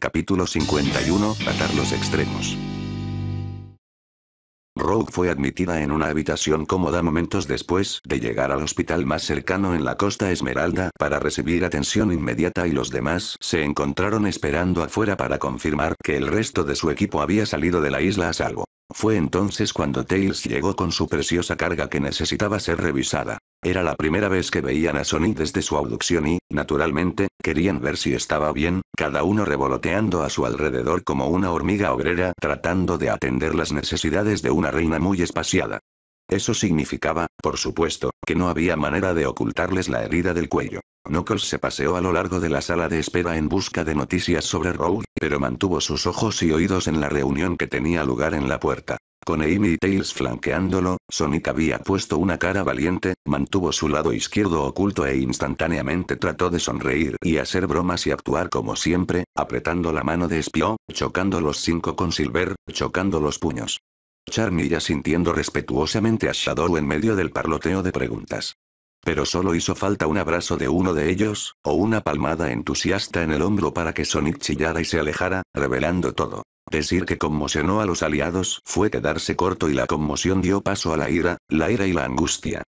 Capítulo 51, Atar los extremos. Rogue fue admitida en una habitación cómoda momentos después de llegar al hospital más cercano en la costa Esmeralda para recibir atención inmediata y los demás se encontraron esperando afuera para confirmar que el resto de su equipo había salido de la isla a salvo. Fue entonces cuando Tails llegó con su preciosa carga que necesitaba ser revisada. Era la primera vez que veían a Sony desde su abducción y, naturalmente, querían ver si estaba bien, cada uno revoloteando a su alrededor como una hormiga obrera tratando de atender las necesidades de una reina muy espaciada. Eso significaba, por supuesto, que no había manera de ocultarles la herida del cuello. Knuckles se paseó a lo largo de la sala de espera en busca de noticias sobre Rogue, pero mantuvo sus ojos y oídos en la reunión que tenía lugar en la puerta. Con Amy y Tails flanqueándolo, Sonic había puesto una cara valiente, mantuvo su lado izquierdo oculto e instantáneamente trató de sonreír y hacer bromas y actuar como siempre, apretando la mano de Espio, chocando los cinco con Silver, chocando los puños. Charmilla sintiendo respetuosamente a Shadow en medio del parloteo de preguntas. Pero solo hizo falta un abrazo de uno de ellos, o una palmada entusiasta en el hombro para que Sonic chillara y se alejara, revelando todo. Decir que conmocionó a los aliados fue quedarse corto y la conmoción dio paso a la ira, la ira y la angustia.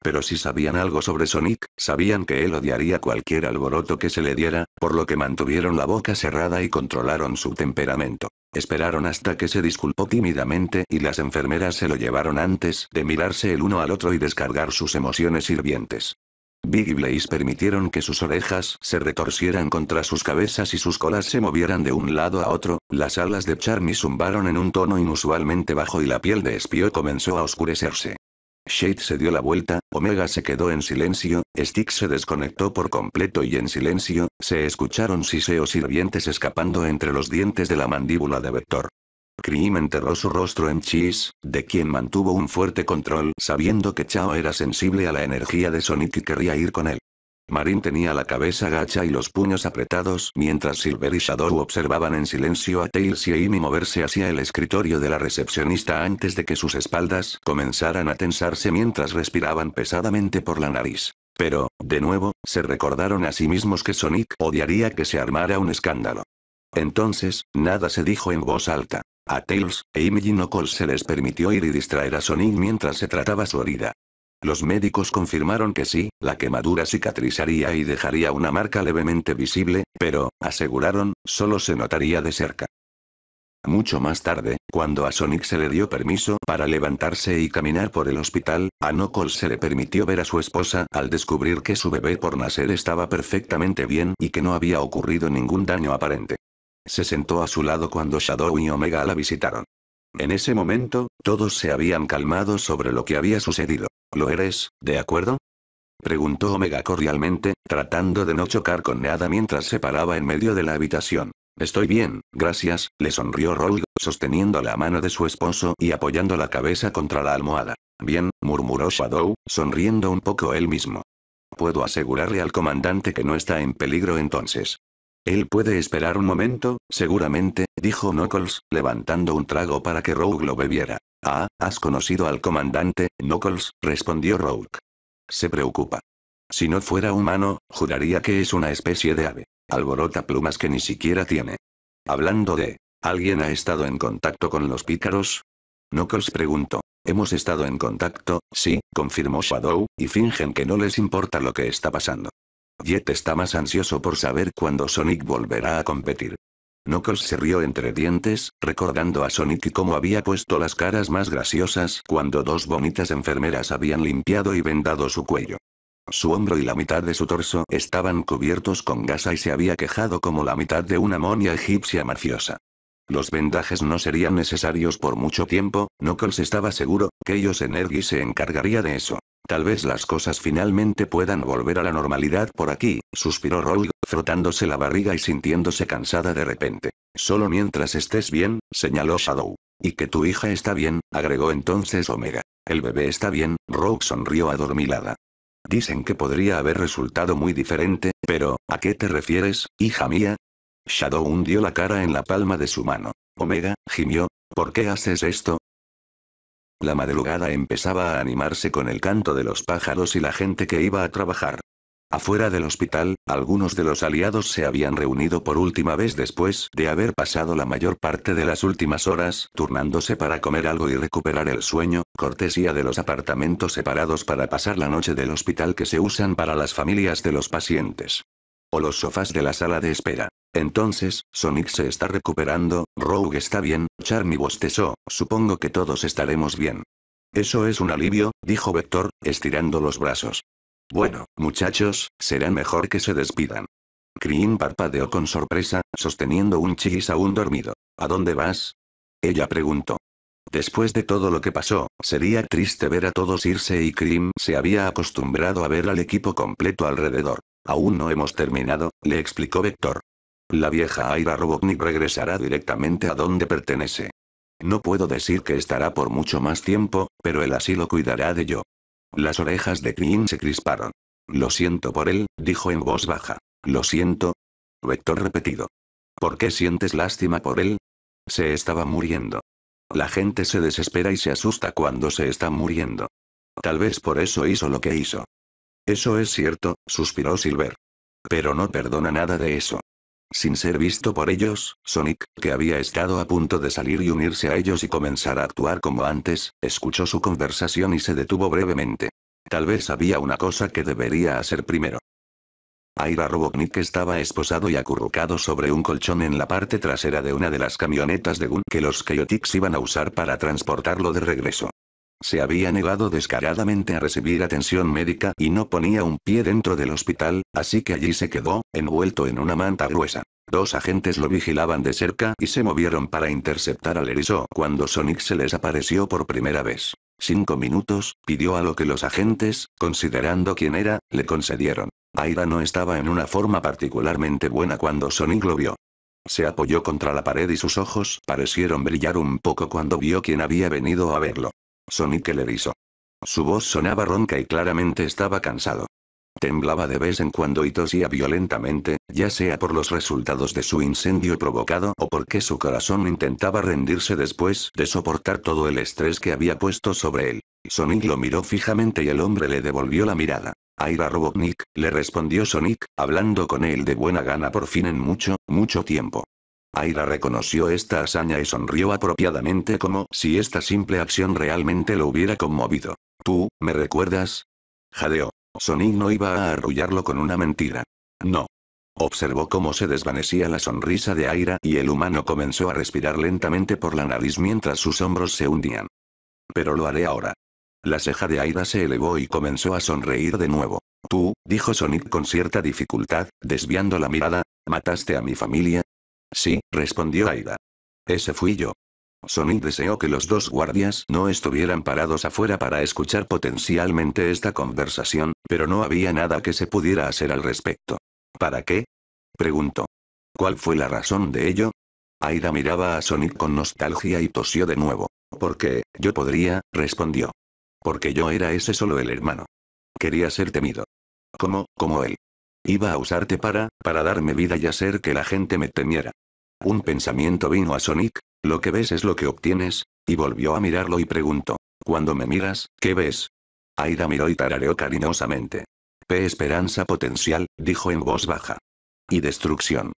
Pero si sabían algo sobre Sonic, sabían que él odiaría cualquier alboroto que se le diera, por lo que mantuvieron la boca cerrada y controlaron su temperamento. Esperaron hasta que se disculpó tímidamente y las enfermeras se lo llevaron antes de mirarse el uno al otro y descargar sus emociones hirvientes. Big Blaze permitieron que sus orejas se retorcieran contra sus cabezas y sus colas se movieran de un lado a otro, las alas de Charmy zumbaron en un tono inusualmente bajo y la piel de Espio comenzó a oscurecerse. Shade se dio la vuelta, Omega se quedó en silencio, Stick se desconectó por completo y en silencio, se escucharon siseos hirvientes escapando entre los dientes de la mandíbula de Vector. Cream enterró su rostro en Cheese, de quien mantuvo un fuerte control sabiendo que Chao era sensible a la energía de Sonic y quería ir con él. Marin tenía la cabeza gacha y los puños apretados mientras Silver y Shadow observaban en silencio a Tails y Amy moverse hacia el escritorio de la recepcionista antes de que sus espaldas comenzaran a tensarse mientras respiraban pesadamente por la nariz. Pero, de nuevo, se recordaron a sí mismos que Sonic odiaría que se armara un escándalo. Entonces, nada se dijo en voz alta. A Tails, e y Knuckles se les permitió ir y distraer a Sonic mientras se trataba su herida. Los médicos confirmaron que sí, la quemadura cicatrizaría y dejaría una marca levemente visible, pero, aseguraron, solo se notaría de cerca. Mucho más tarde, cuando a Sonic se le dio permiso para levantarse y caminar por el hospital, a Knuckles se le permitió ver a su esposa al descubrir que su bebé por nacer estaba perfectamente bien y que no había ocurrido ningún daño aparente. Se sentó a su lado cuando Shadow y Omega la visitaron. En ese momento, todos se habían calmado sobre lo que había sucedido. ¿Lo eres, de acuerdo? Preguntó Omega cordialmente, tratando de no chocar con nada mientras se paraba en medio de la habitación. Estoy bien, gracias, le sonrió Rogue, sosteniendo la mano de su esposo y apoyando la cabeza contra la almohada. Bien, murmuró Shadow, sonriendo un poco él mismo. Puedo asegurarle al comandante que no está en peligro entonces. Él puede esperar un momento, seguramente, dijo Knuckles, levantando un trago para que Rogue lo bebiera. Ah, has conocido al comandante, Knuckles, respondió Rogue. Se preocupa. Si no fuera humano, juraría que es una especie de ave. Alborota plumas que ni siquiera tiene. Hablando de, ¿alguien ha estado en contacto con los pícaros? Knuckles preguntó. Hemos estado en contacto, sí, confirmó Shadow, y fingen que no les importa lo que está pasando. Jet está más ansioso por saber cuándo Sonic volverá a competir. Knuckles se rió entre dientes, recordando a Sonic y cómo había puesto las caras más graciosas cuando dos bonitas enfermeras habían limpiado y vendado su cuello. Su hombro y la mitad de su torso estaban cubiertos con gasa y se había quejado como la mitad de una monia egipcia mafiosa. Los vendajes no serían necesarios por mucho tiempo, Knuckles estaba seguro, que ellos Energy se encargaría de eso. Tal vez las cosas finalmente puedan volver a la normalidad por aquí, suspiró Rogue, frotándose la barriga y sintiéndose cansada de repente. Solo mientras estés bien, señaló Shadow. Y que tu hija está bien, agregó entonces Omega. El bebé está bien, Rogue sonrió adormilada. Dicen que podría haber resultado muy diferente, pero, ¿a qué te refieres, hija mía? Shadow hundió la cara en la palma de su mano. Omega, gimió, ¿por qué haces esto? La madrugada empezaba a animarse con el canto de los pájaros y la gente que iba a trabajar. Afuera del hospital, algunos de los aliados se habían reunido por última vez después de haber pasado la mayor parte de las últimas horas turnándose para comer algo y recuperar el sueño, cortesía de los apartamentos separados para pasar la noche del hospital que se usan para las familias de los pacientes. O los sofás de la sala de espera. Entonces, Sonic se está recuperando, Rogue está bien, Charmy bostezó, supongo que todos estaremos bien. Eso es un alivio, dijo Vector, estirando los brazos. Bueno, muchachos, será mejor que se despidan. Krim parpadeó con sorpresa, sosteniendo un chis aún dormido. ¿A dónde vas? Ella preguntó. Después de todo lo que pasó, sería triste ver a todos irse y Cream se había acostumbrado a ver al equipo completo alrededor. Aún no hemos terminado, le explicó Vector. La vieja Aira Robotnik regresará directamente a donde pertenece. No puedo decir que estará por mucho más tiempo, pero él así lo cuidará de yo. Las orejas de Quinn se crisparon. Lo siento por él, dijo en voz baja. Lo siento. Vector repetido. ¿Por qué sientes lástima por él? Se estaba muriendo. La gente se desespera y se asusta cuando se está muriendo. Tal vez por eso hizo lo que hizo. Eso es cierto, suspiró Silver. Pero no perdona nada de eso. Sin ser visto por ellos, Sonic, que había estado a punto de salir y unirse a ellos y comenzar a actuar como antes, escuchó su conversación y se detuvo brevemente. Tal vez había una cosa que debería hacer primero. Aira Robotnik estaba esposado y acurrucado sobre un colchón en la parte trasera de una de las camionetas de Gun que los Chaotix iban a usar para transportarlo de regreso. Se había negado descaradamente a recibir atención médica y no ponía un pie dentro del hospital, así que allí se quedó, envuelto en una manta gruesa. Dos agentes lo vigilaban de cerca y se movieron para interceptar al erizo cuando Sonic se les apareció por primera vez. Cinco minutos, pidió a lo que los agentes, considerando quién era, le concedieron. Aida no estaba en una forma particularmente buena cuando Sonic lo vio. Se apoyó contra la pared y sus ojos parecieron brillar un poco cuando vio quién había venido a verlo. Sonic le hizo. Su voz sonaba ronca y claramente estaba cansado. Temblaba de vez en cuando y tosía violentamente, ya sea por los resultados de su incendio provocado o porque su corazón intentaba rendirse después de soportar todo el estrés que había puesto sobre él. Sonic lo miró fijamente y el hombre le devolvió la mirada. Aira Robotnik, le respondió Sonic, hablando con él de buena gana por fin en mucho, mucho tiempo. Aira reconoció esta hazaña y sonrió apropiadamente como si esta simple acción realmente lo hubiera conmovido. ¿Tú, me recuerdas? Jadeó. Sonic no iba a arrullarlo con una mentira. No. Observó cómo se desvanecía la sonrisa de Aira y el humano comenzó a respirar lentamente por la nariz mientras sus hombros se hundían. Pero lo haré ahora. La ceja de Aira se elevó y comenzó a sonreír de nuevo. Tú, dijo Sonic con cierta dificultad, desviando la mirada, mataste a mi familia, Sí, respondió Aida. Ese fui yo. Sonic deseó que los dos guardias no estuvieran parados afuera para escuchar potencialmente esta conversación, pero no había nada que se pudiera hacer al respecto. ¿Para qué? preguntó. ¿Cuál fue la razón de ello? Aida miraba a Sonic con nostalgia y tosió de nuevo. Porque, yo podría, respondió. Porque yo era ese solo el hermano. Quería ser temido. ¿Cómo, como él. Iba a usarte para, para darme vida y hacer que la gente me temiera. Un pensamiento vino a Sonic, lo que ves es lo que obtienes, y volvió a mirarlo y preguntó, cuando me miras, ¿qué ves? Aida miró y tarareó cariñosamente. P esperanza potencial, dijo en voz baja. Y destrucción.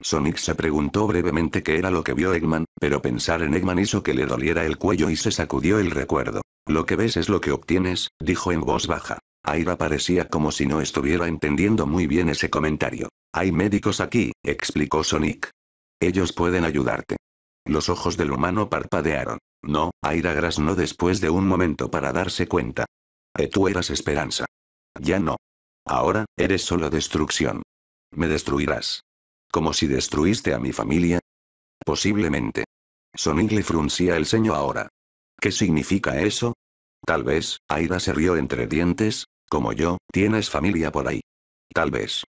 Sonic se preguntó brevemente qué era lo que vio Eggman, pero pensar en Eggman hizo que le doliera el cuello y se sacudió el recuerdo. Lo que ves es lo que obtienes, dijo en voz baja. Aira parecía como si no estuviera entendiendo muy bien ese comentario. Hay médicos aquí, explicó Sonic. Ellos pueden ayudarte. Los ojos del humano parpadearon. No, Aira no después de un momento para darse cuenta. Eh, tú eras esperanza. Ya no. Ahora, eres solo destrucción. Me destruirás. Como si destruiste a mi familia. Posiblemente. Sonic le fruncía el ceño ahora. ¿Qué significa eso? Tal vez, Aira se rió entre dientes, como yo, tienes familia por ahí. Tal vez.